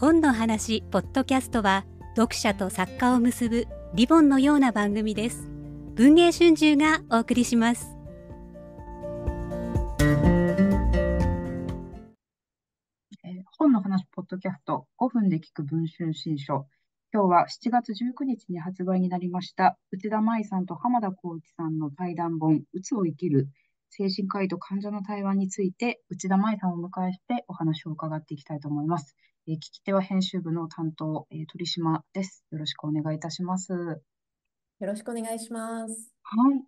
本の話ポッドキャストは読者と作家を結ぶリボンのような番組です文藝春秋がお送りします本の話ポッドキャスト5分で聞く文春新書今日は7月19日に発売になりました内田舞さんと浜田浩一さんの対談本「うつを生きる精神科医と患者の対話」について内田舞さんをお迎えしてお話を伺っていきたいと思います。えー、聞き手は編集部の担当、えー、鳥島です。よろしくお願いいたします。よろしくお願いします。はい。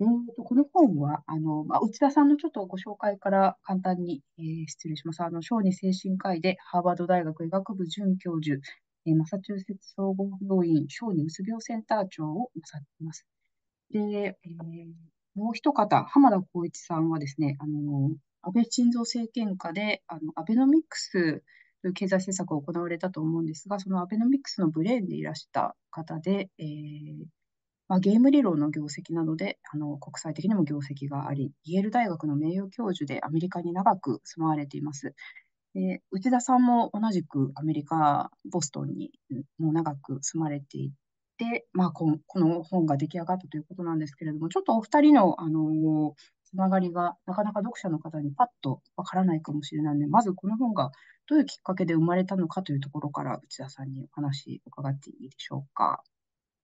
えー、とこの本はあの、まあ、内田さんのちょっとご紹介から簡単に、えー、失礼します。あの小児精神科医でハーバード大学医学部准教授、えー、マサチューセッツ総合病院小児うつ病センター長をなさっています。で、えー、もう一方、浜田光一さんはですね、あの安倍晋三政権下であのアベノミクスいう経済政策を行われたと思うんですが、そのアベノミクスのブレーンでいらした方で、えーまあ、ゲーム理論の業績などであの国際的にも業績があり、イェール大学の名誉教授でアメリカに長く住まわれています。で内田さんも同じくアメリカ・ボストンにもう長く住まれていて、まあこ、この本が出来上がったということなんですけれども、ちょっとお二人のあのつながりがなかなか読者の方にパッとわからないかもしれないので、まずこの本がどういうきっかけで生まれたのかというところから内田さんにお話伺っていいでしょうか。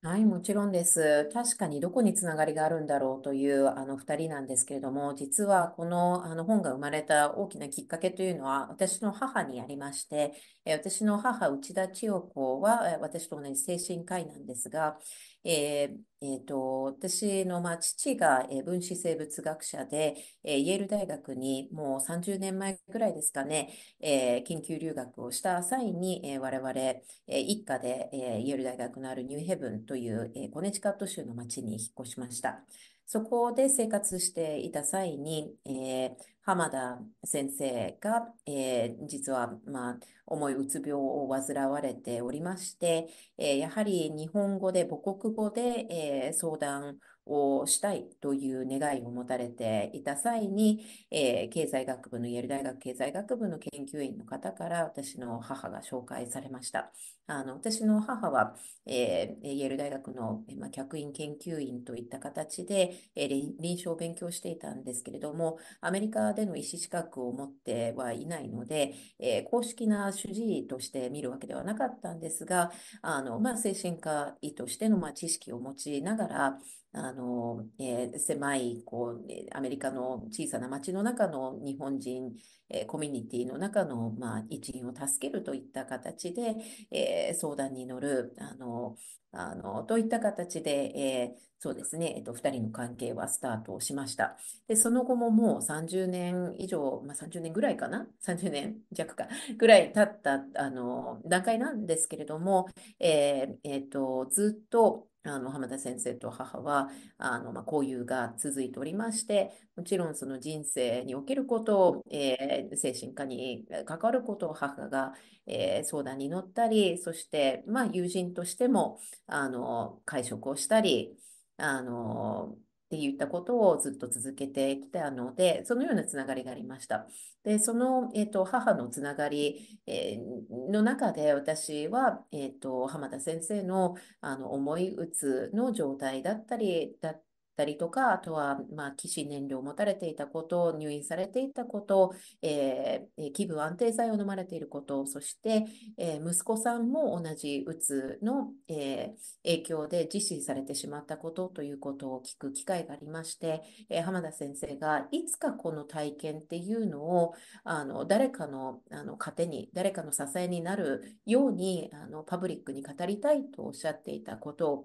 はい、もちろんです。確かにどこにつながりがあるんだろうというあの二人なんですけれども、実はこの、あの本が生まれた大きなきっかけというのは、私の母にありまして、え私の母、内田千代子は、え私と同じ精神科医なんですが、えーえーと、私の、まあ、父が、えー分子生物学者で、えーイェール大学にもう30年前ぐらいですかね、えー研究留学をした際に、えー我々、えー一家で、えーイェール大学のあるニューヘブンという、えー、コネチカット州の町に引っ越しました。そこで生活していた際に、えー、浜田先生が、えー、実は、まあ、重いうつ病を患われておりまして、えー、やはり日本語で母国語で、えー、相談をしたいという願いを持たれていた際に、えー、経済学部のイェル大学経済学部の研究員の方から私の母が紹介されました。あの私の母は、えー、イェル大学の、まあ、客員研究員といった形で、えー、臨床を勉強していたんですけれども、アメリカでの医師資格を持ってはいないので、えー、公式な主治医として見るわけではなかったんですが、あのまあ、精神科医としての、まあ、知識を持ちながら、あの、えー、狭い、こう、アメリカの小さな町の中の日本人えー、コミュニティの中の、まあ、一員を助けるといった形で、えー、相談に乗る、あの、あの、といった形で、えー、そうですね、えっと、二人の関係はスタートしました。で、その後ももう30年以上、まあ、30年ぐらいかな ?30 年弱か、ぐらい経った、あの、段階なんですけれども、えー、えっと、ずっと、あの浜田先生と母はあの、まあ、交友が続いておりましてもちろんその人生におけることを、えーえ精神科にかかることを母が、えー、相談に乗ったり、そして、まあ、友人としても、あの、会食をしたり、あの、って言ったことをずっと続けてきたので、そのようなつながりがありました。で、その、えーと、母のつながり、えー、の中で私は、えーと、浜田先生のあの思い打つの状態だったりだったりとか、あとは、まあ、起死燃料を持たれていたこと、入院されていたこと、えー、気分安定剤を飲まれていること、そして、えー、息子さんも同じうつの、えー、影響で実施されてしまったことということを聞く機会がありまして、えー、浜田先生がいつかこの体験っていうのをあの誰かのあの糧に、誰かの支えになるようにあのパブリックに語りたいとおっしゃっていたことを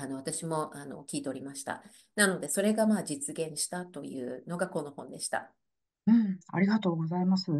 あの私もあの聞いておりました。なので、それがまあ実現したというのがこの本でした。うん、ありがとうございます。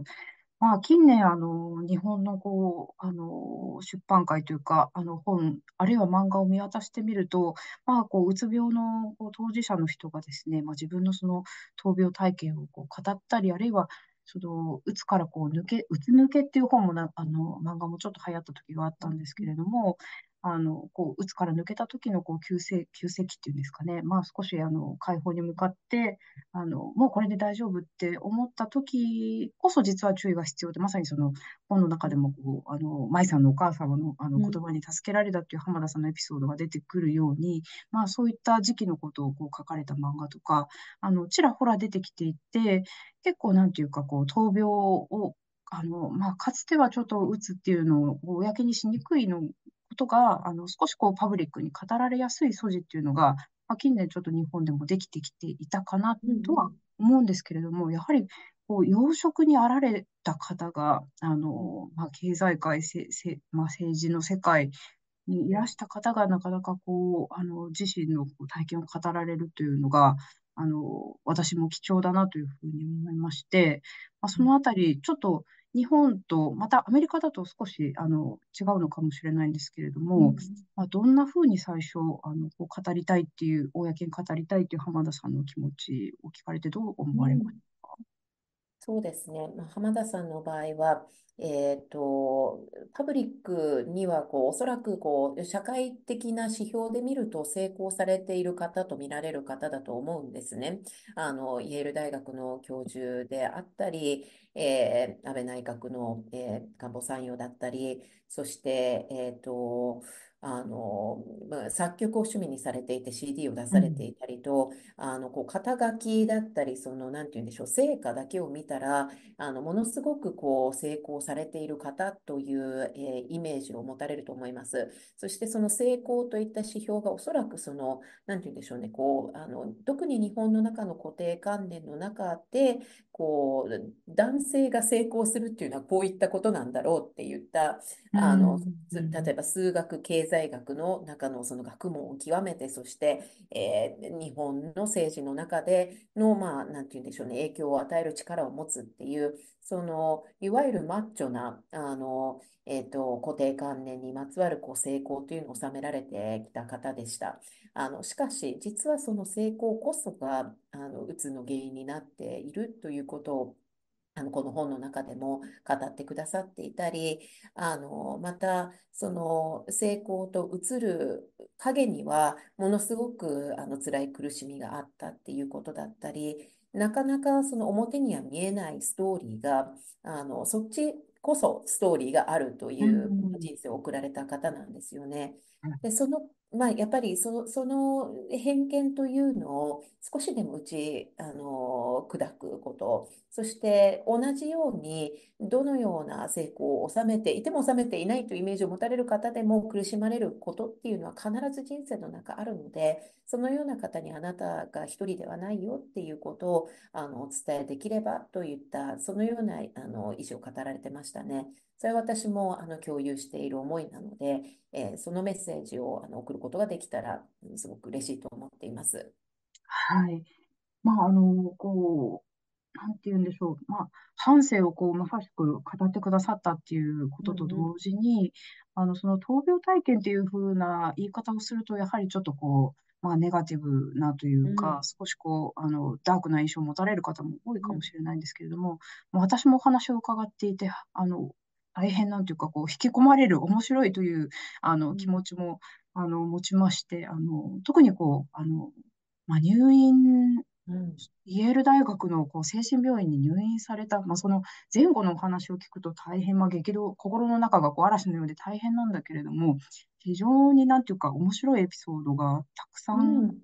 まあ、近年、あの、日本のこう、あの、出版界というか、あの本、あるいは漫画を見渡してみると、まあ、こう、うつ病のこう当事者の人がですね、まあ、自分のその闘病体験をこう語ったり、あるいは、その、うつからこう抜け、うつ抜けっていう本もな、あの、漫画もちょっと流行った時があったんですけれども、あの、こう、うつから抜けた時の、こう、急性、急性期っていうんですかね。まあ、少し、あの、解放に向かって、あの、もうこれで大丈夫って思った時こそ、実は注意が必要で、まさにその、本の中でも、こう、あの、舞さんのお母様の、あの、言葉に助けられたっていう浜田さんのエピソードが出てくるように、うん、まあ、そういった時期のことを、こう、書かれた漫画とか、あの、ちらほら出てきていて、結構、なんていうか、こう、闘病を、あのまあ、かつてはちょっとうつっていうのを公にしにくいのことが、あの、少しこうパブリックに語られやすい素地っていうのが、まあ、近年ちょっと日本でもできてきていたかなとは思うんですけれども、うん、やはりこう要職にあられた方が、あの、まあ、経済界、せせまあ、政治の世界にいらした方がなかなかこう、あの、自身の体験を語られるというのが、あの、私も貴重だなというふうに思いまして、まあ、そのあたり、ちょっと、日本と、またアメリカだと少しあの違うのかもしれないんですけれども、うん、まあ、どんなふうに最初あのこう語りたいっていう、公に語りたいっていう浜田さんの気持ちを聞かれて、どう思われますか、うん、そうですね、まあ、浜田さんの場合は、えーと、パブリックにはこうおそらくこう社会的な指標で見ると成功されている方と見られる方だと思うんですね。あのイェール大学の教授であったり、えー、安倍内閣の、えー、官房参与だったり、そして、えー、と、あの、作曲を趣味にされていて CD を出されていたりと、うん、あの、こう、肩書きだったり、その、なんて言うんでしょう、成果だけを見たら、あの、ものすごくこう、成功されている方という、えー、イメージを持たれると思います。そして、その成功といった指標がおそらくその、なんて言うんでしょうね、こう、あの、特に日本の中の固定観念の中で、こう、男性が成功するっていうのはこういったことなんだろうって言った、あの、例えば数学、経済学の中のその学問を極めて、そして、えー、日本の政治の中での、まあ、なんて言うんでしょうね、影響を与える力を持つっていう、その、いわゆるマッチョな、あの、えっ、ー、と、固定観念にまつわるこう成功というのを収められてきた方でした。あの、しかし、実はその成功こそが、あの、うつの原因になっているということをあのこの本の中でも語ってくださっていたりあのまたその成功と移る影にはものすごくあの辛い苦しみがあったっていうことだったりなかなかその表には見えないストーリーがあのそっちこそストーリーがあるという人生を送られた方なんですよね。でそのまあ、やっぱりそ、その偏見というのを少しでも打ち、あの、砕くこと、そして同じようにどのような成功を収めていても収めていないというイメージを持たれる方でも苦しまれることっていうのは必ず人生の中あるので、そのような方にあなたが一人ではないよっていうことをあのお伝えできればといった、そのようなあの意思を語られてましたね。それは私もあの共有している思いなので、えー、そのメッセージをあの送ることができたら、すごく嬉しいと思っています。はい。まあ、あの、こう、なんて言うんでしょう。まあ、半生をこう、まさしく語ってくださったっていうことと同時に、うんうん、あの、その闘病体験っていうふうな言い方をすると、やはりちょっとこう、まあ、ネガティブなというか、うん、少しこう、あの、ダークな印象を持たれる方も多いかもしれないんですけれども、うん、も私もお話を伺っていて、あの、大変なんていうかこう引き込まれる面白いというあの気持ちもあの持ちましてあの特にこうあの、まあ、入院うん、イェール大学のこう精神病院に入院された、まあ、その前後のお話を聞くと大変、まあ、激動心の中がこう嵐のようで大変なんだけれども非常になんていうか面白いエピソードがたくさん語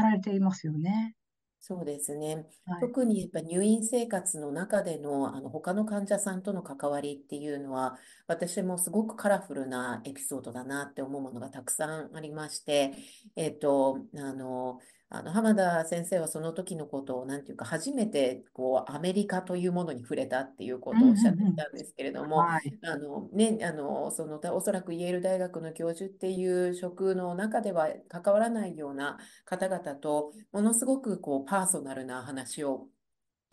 られていますよね。そうですね。はい。特にやっぱ入院生活の中での、あの他の患者さんとの関わりっていうのは、私もすごくカラフルなエピソードだなって思うものがたくさんありまして、えっと、あの、あの浜田先生はその時のことを何て言うか初めてこうアメリカというものに触れたっていうことをおっしゃっていたんですけれどもおそらくイェール大学の教授っていう職の中では関わらないような方々とものすごくこうパーソナルな話を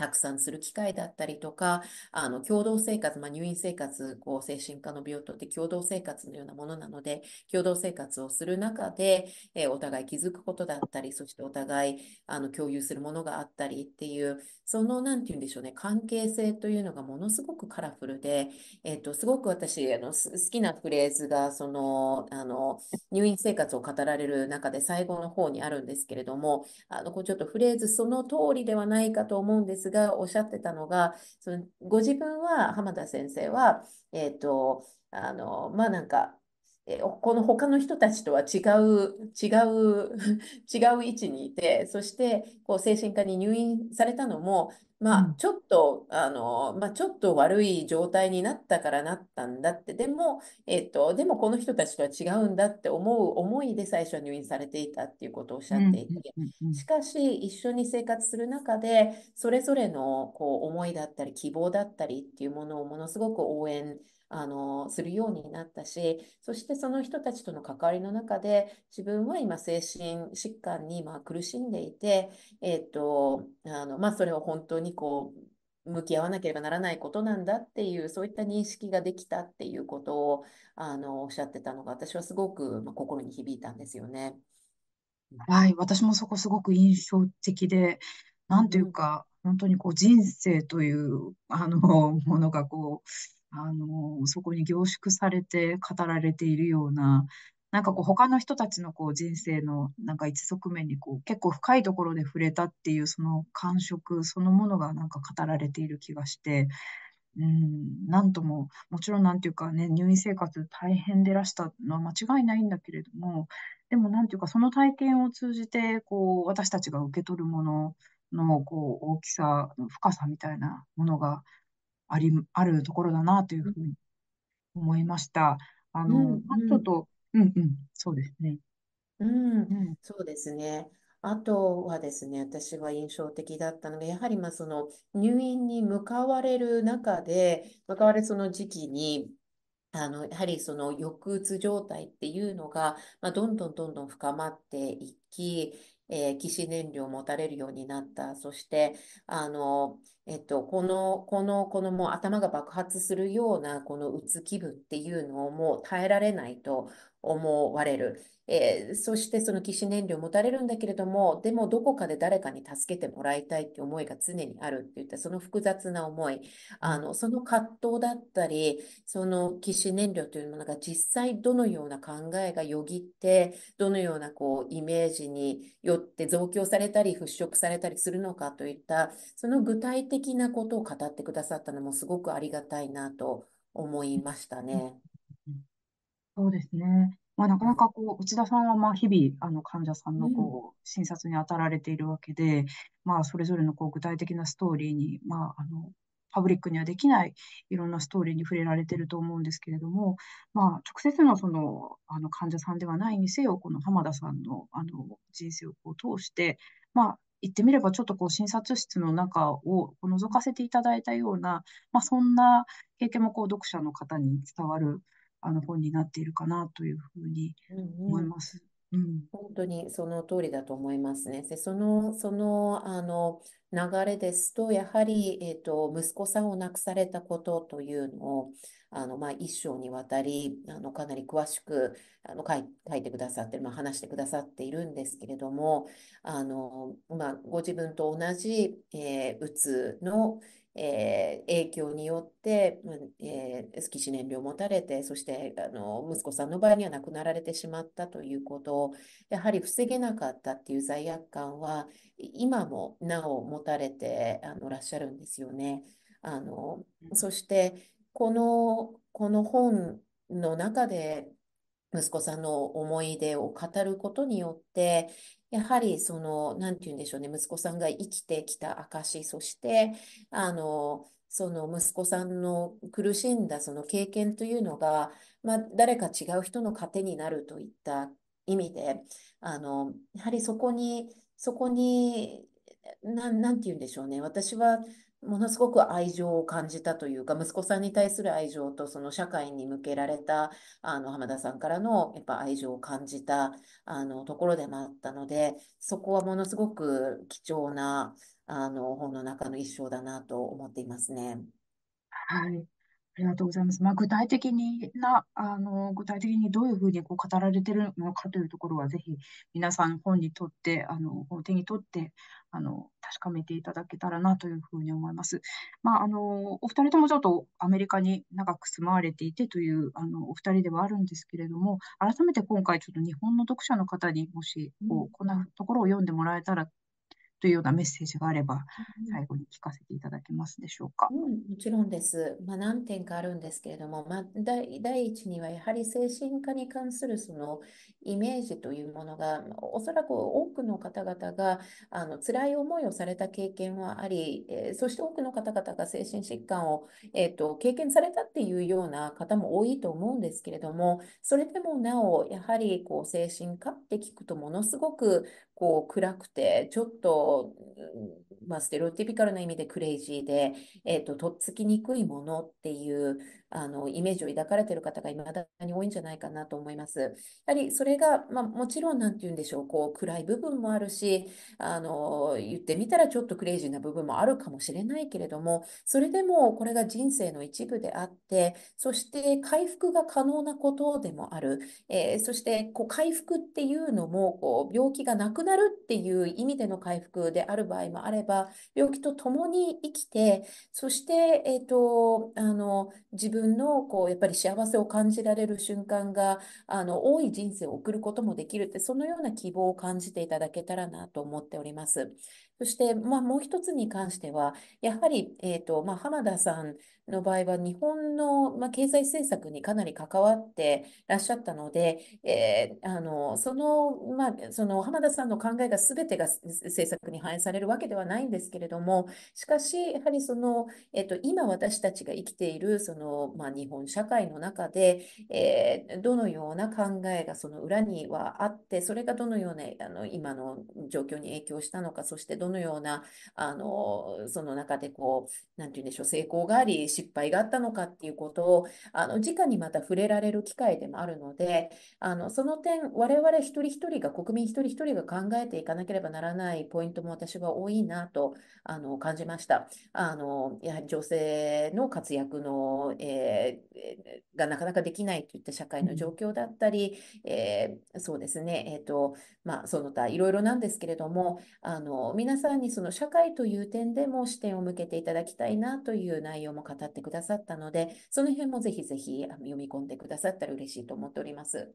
たくさんする機会だったりとか、あの共同生活、まあ、入院生活、こう精神科の病棟って共同生活のようなものなので、共同生活をする中で、えー、お互い気づくことだったり、そしてお互いあの共有するものがあったりっていう、その何て言うんでしょうね、関係性というのがものすごくカラフルで、えーと、すごく私あの好きなフレーズがそのあの入院生活を語られる中で最後の方にあるんですけれども、あのこうちょっとフレーズその通りではないかと思うんですががおっしゃってたのが、そのご自分は浜田先生は、えっ、ー、と、あの、まあなんか、この他の人たちとは違う、違う、違う位置にいて、そしてこう精神科に入院されたのも、まあ、ちょっと、あの、まあ、ちょっと悪い状態になったからなったんだって、でも、えっと、でもこの人たちとは違うんだって思う思いで最初は入院されていたっていうことをおっしゃっていて、しかし、一緒に生活する中で、それぞれのこう思いだったり、希望だったりっていうものをものすごく応援して、あのするようになったしそしてその人たちとの関わりの中で自分は今精神疾患にまあ苦しんでいて、えーとあのまあ、それを本当にこう向き合わなければならないことなんだっていうそういった認識ができたっていうことをあのおっしゃってたのが私はすごく、ま心に響いたんですよね。はい、私もそこすごく印象的で、なんというか、うん、本当にこう人生というあのものがこうあの、そこに凝縮されて語られているような、なんかこう他の人たちのこう人生のなんか一側面にこう結構深いところで触れたっていうその感触そのものがなんか語られている気がして、うん、なんとも、もちろんなんていうかね、入院生活大変でらしたのは間違いないんだけれども、でもなんていうかその体験を通じてこう私たちが受け取るもののこう大きさ、深さみたいなものがありあるところだなというふうに思いました。あの、うんうんちょっと、うんうん、そうですね。うん、うん、そうですね。あとはですね、私は印象的だったのが、やはりまあその入院に向かわれる中で、向かわれその時期に、あの、やはりその抑うつ状態っていうのが、まあ、どんどんどんどん深まっていき、えー、起死燃料を持たれるようになった。そして、あの、えっと、この、この、このもう頭が爆発するような、このうつ気分っていうのをもう耐えられないと、思われる。えー、そしてその騎士燃料を持たれるんだけれども、でもどこかで誰かに助けてもらいたいって思いが常にあるっていった、その複雑な思い、あの、その葛藤だったり、その騎士燃料というものが実際どのような考えがよぎって、どのようなこうイメージによって増強されたり払拭されたりするのかといった、その具体的なことを語ってくださったのもすごくありがたいなと思いましたね。そうですね。まあ、なかなかこう、内田さんはまあ日々、あの患者さんうのん、こう診察に当たられているわけで、まあ、それぞれのこう具体的なストーリーに、まあ、あの、パブリックにはできないいろんなストーリーに触れられていると思うんですけれども、まあ、直接のその、あの患者さんではないにせよ、この浜田さんの、あの人生をこう通して、まあ、言ってみればちょっとこう診察室の中をこう覗かせていただいたような、まあ、そんな経験もこう読者の方に伝わるあの本になっているかなというふうに思います。うんうんうん、本当にその通りだと思いますね。で、その、その、あの、流れですと、やはり、えっ、ー、と、息子さんを亡くされたことというのを、あの、まあ、一章にわたり、あの、かなり詳しく、あの、書い書いてくださってる、まあ、話してくださっているんですけれども、あの、まあ、ご自分と同じ、えー、うつの、えー、影響によって、えー、月死燃料を持たれて、そしてあの息子さんの場合には亡くなられてしまったということを、やはり防げなかったっていう罪悪感は、今もなお持たれてあのらっしゃるんですよね。あのそしてこの、この本の中で息子さんの思い出を語ることによって、やはりその、なんて言うんでしょうね、息子さんが生きてきた証、そして、あの、その息子さんの苦しんだその経験というのが、まあ、誰か違う人の糧になるといった意味で、あの、やはりそこに、そこに、ななんて言うんでしょうね、私はものすごく愛情を感じたというか、息子さんに対する愛情と、その社会に向けられた、あの、浜田さんからの、やっぱ愛情を感じた、あの、ところでもあったので、そこはものすごく貴重な、あの、本の中の一章だなと思っていますね。はい。ありがとうございます。まあ、具体的にな、あの、具体的にどういうふうにこう語られてるのかというところは、ぜひ皆さん本にとって、あの、手にとって、あの、確かめていただけたらなというふうに思います。まあ、あの、お二人ともちょっとアメリカに長く住まわれていてという、あの、お二人ではあるんですけれども、改めて今回ちょっと日本の読者の方にもし、ここんなところを読んでもらえたらというようなメッセージがあれば、最後に聞かせていただけますでしょうか。うん、もちろんです。まあ、何点かあるんですけれども、まあ、第第一にはやはり精神科に関するそのイメージというものが、おそらく多くの方々があの辛い思いをされた経験はあり、えー、そして多くの方々が精神疾患を、えーと経験されたっていうような方も多いと思うんですけれども、それでもなお、やはりこう精神科って聞くとものすごくこう暗くて、ちょっと、まあ、ステロティピカルな意味でクレイジーで、えっ、ー、と、とっつきにくいものっていう、あのイメージを抱かれている方がいまだに多いんじゃないかなと思います。やはりそれが、まあ、もちろん何て言うんでしょう、こう暗い部分もあるしあの、言ってみたらちょっとクレイジーな部分もあるかもしれないけれども、それでもこれが人生の一部であって、そして回復が可能なことでもある、えー、そしてこう回復っていうのもこう病気がなくなるっていう意味での回復である場合もあれば、病気と共に生きて、そして、えーと、あの自分分のこうやっぱり幸せを感じられる瞬間があの多い人生を送ることもできるってそのような希望を感じていただけたらなと思っております。そして、まあ、もう一つに関してはやはり、えーとまあ、浜田さんの場合は日本の、まあ、経済政策にかなり関わってらっしゃったので、えー、あのその,、まあ、その浜田さんの考えが全てが政策に反映されるわけではないんですけれどもしかしやはりその、えーと、今私たちが生きているその、まあ、日本社会の中で、えー、どのような考えがその裏にはあってそれがどのようなあの今の状況に影響したのかそしてどのようなあのその中でこう何て言うんでしょう成功があり失敗があったのかっていうことを、あの、直にまた触れられる機会でもあるので、あの、その点、我々一人一人が、国民一人一人が考えていかなければならないポイントも私は多いなと、あの、感じました。あの、やはり女性の活躍の、えー、がなかなかできないといった社会の状況だったり、えー、そうですね、えっ、ー、と、まあ、その他、いろいろなんですけれども、あの、皆さんにその社会という点でも視点を向けていただきたいなという内容も語ってくださったので、その辺もぜひぜひあの読み込んでくださったら嬉しいと思っております。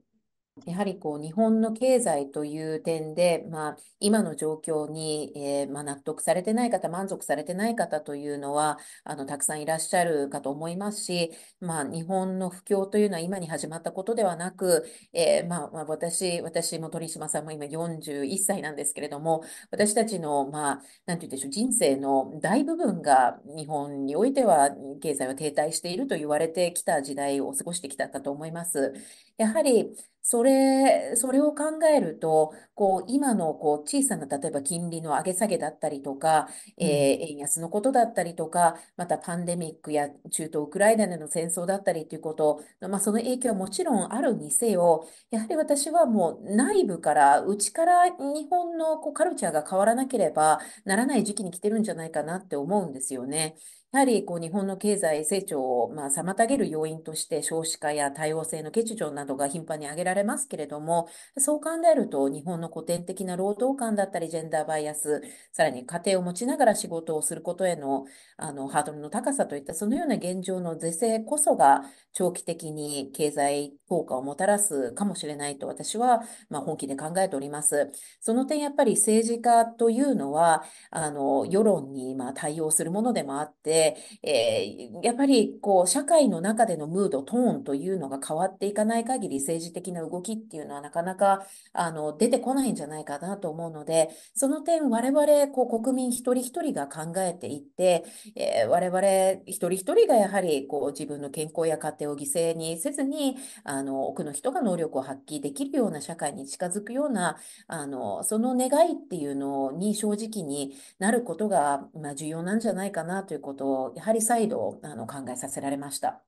やはりこう日本の経済という点で、まあ、今の状況に、えー、まあ、納得されてない方、満足されてない方というのはあのたくさんいらっしゃるかと思いますし、まあ、日本の不況というのは今に始まったことではなく、えー、まあ、まあ、私私も鳥島さんも今41歳なんですけれども、私たちの、まて言うんでしょう、人生の大部分が日本においては経済は停滞していると言われてきた時代を過ごしてきたかと思います。やはりそれ、それを考えると、こう、今のこう小さな、例えば金利の上げ下げだったりとか、えー、円安のことだったりとか、またパンデミックや中東ウクライナでの戦争だったりということまあ、その影響はもちろんあるにせよ、やはり私はもう内部から、内から日本のこうカルチャーが変わらなければならない時期に来てるんじゃないかなって思うんですよね。やはりこう日本の経済成長をまあ妨げる要因として少子化や多様性の欠如などが頻繁に挙げられますけれども、そう考えると日本の古典的な労働観だったりジェンダーバイアス、さらに家庭を持ちながら仕事をすることへのあのハードルの高さといったそのような現状の是正こそが長期的に経済効果をもたらすかもしれないと私はまあ本気で考えております。その点やっぱり政治家というのはあの世論にまあ対応するものでもあってで、えー、やっぱりこう社会の中でのムード、トーンというのが変わっていかない限り政治的な動きっていうのはなかなかあの出てこないんじゃないかなと思うので、その点我々こう国民一人一人が考えていって、えー、我々一人一人がやはりこう自分の健康や家庭を犠牲にせずに、あの多くの人が能力を発揮できるような社会に近づくような、あのその願いっていうのに正直になることが、まあ、重要なんじゃないかなということをやはり再度あの考えさせられました。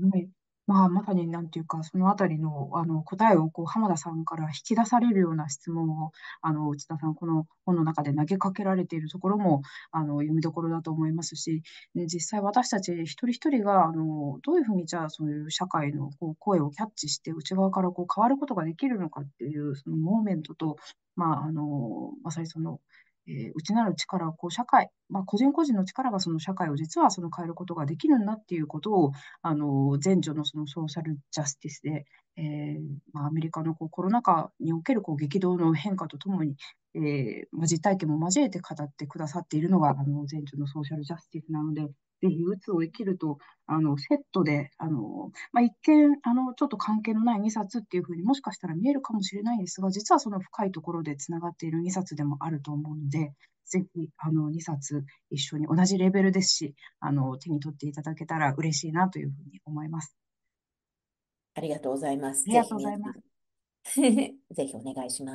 はい。まあ、まさになんていうか、そのあたりの、あの答えをこう浜田さんから引き出されるような質問をあの内田さん、この本の中で投げかけられているところもあの読みどころだと思いますし、ね、実際私たち一人一人があのどういうふうにじゃあそういう社会のこう声をキャッチして内側からこう変わることができるのかっていうそのモーメントと、まああのまさにそのえー、内なる力をこう社会、まあ、個人個人の力がその社会を実はその変えることができるんだっていうことを、あの前女のそのソーシャルジャスティスで、えーまあ、アメリカのこうコロナ禍におけるこう激動の変化とともに、えーまあ、実体験も交えて語ってくださっているのが、あの前女のソーシャルジャスティスなので、憂鬱を生きるとあのセットであの、まあ、一見あのちょっと関係のない2冊っていうふうにもしかしたら見えるかもしれないんですが実はその深いところでつながっている2冊でもあると思うのでぜひあの2冊一緒に同じレベルですしあの手に取っていただけたら嬉しいなというふうに思います。ありがとうございます。ありがとうございます。ぜひお願いします。